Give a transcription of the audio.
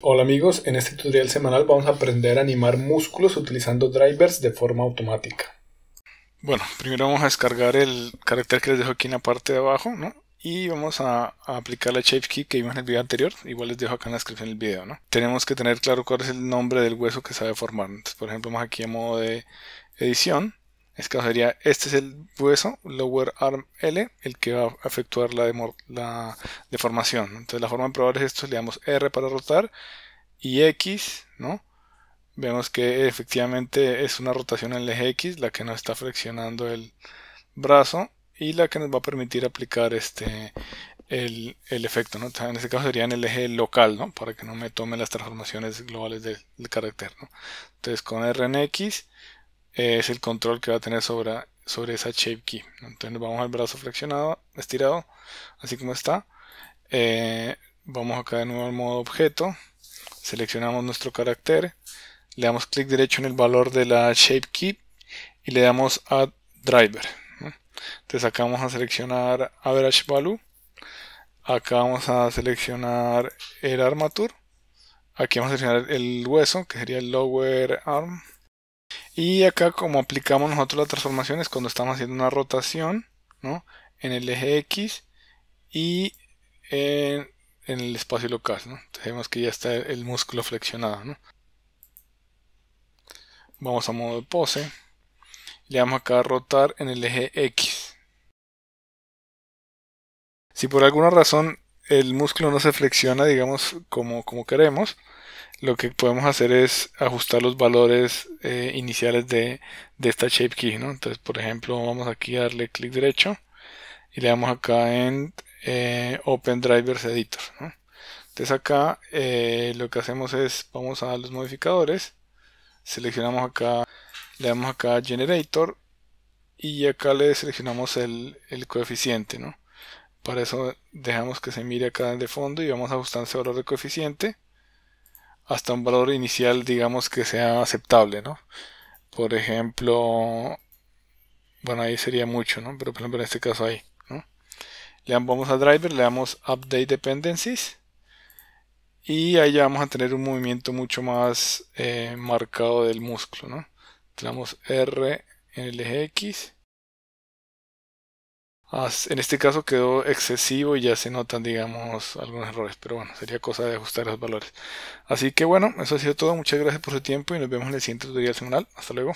Hola amigos, en este tutorial semanal vamos a aprender a animar músculos utilizando drivers de forma automática. Bueno, primero vamos a descargar el carácter que les dejo aquí en la parte de abajo, ¿no? Y vamos a, aplicar la shape key que vimos en el video anterior, igual les dejo acá en la descripción del video, ¿no? Tenemos que tener claro cuál es el nombre del hueso que sabe formar, Entonces, por ejemplo, vamos aquí a modo de edición este caso sería, este es el hueso, lower arm L, el que va a efectuar la, deformación. Entonces la forma probar es esto, le damos R para rotar y X, ¿no? Vemos que efectivamente es una rotación en el eje X, la que nos está flexionando el brazo y la que nos va a permitir aplicar este el, efecto, ¿no? en este caso sería en el eje local, ¿no? Para que no me tome las transformaciones globales del, carácter, ¿no? Entonces con R en X es el control que va a tener sobre, sobre esa shape key. Entonces vamos al brazo flexionado, estirado, así como está. Eh, vamos acá de nuevo al modo objeto, seleccionamos nuestro carácter, le damos clic derecho en el valor de la shape key y le damos a driver. Entonces acá vamos a seleccionar average value, acá vamos a seleccionar el armature, aquí vamos a seleccionar el hueso que sería el lower arm y acá como aplicamos nosotros transformación transformaciones cuando estamos haciendo una rotación, En el eje X y en, el espacio local, ¿no? Entonces que ya está el músculo flexionado, Vamos a modo de pose. Le damos acá a rotar en el eje X. Si por alguna razón el músculo no se flexiona, digamos, como queremos, lo que podemos hacer es ajustar los valores eh, iniciales de, esta shape key. ¿no? Entonces, por ejemplo, vamos aquí a darle clic derecho y le damos acá en eh, Open Drivers Editor. Entonces acá eh, lo que hacemos es, vamos a los modificadores, seleccionamos acá, le damos acá Generator y acá le seleccionamos el, coeficiente. Para eso dejamos que se mire acá de fondo y vamos a ajustar ese valor de coeficiente hasta un valor inicial, digamos, que sea aceptable, ¿no? Por ejemplo, bueno, ahí sería mucho, ¿no? Pero por ejemplo, en este caso ahí, Le vamos a driver, le damos update dependencies. Y ahí ya vamos a tener un movimiento mucho más eh, marcado del músculo, ¿no? Le damos R en el eje X en este caso quedó excesivo y ya se notan, digamos, algunos errores, pero bueno, sería cosa de ajustar los valores. Así que bueno, eso ha sido todo. Muchas gracias por su tiempo y nos vemos en el siguiente tutorial semanal. Hasta luego.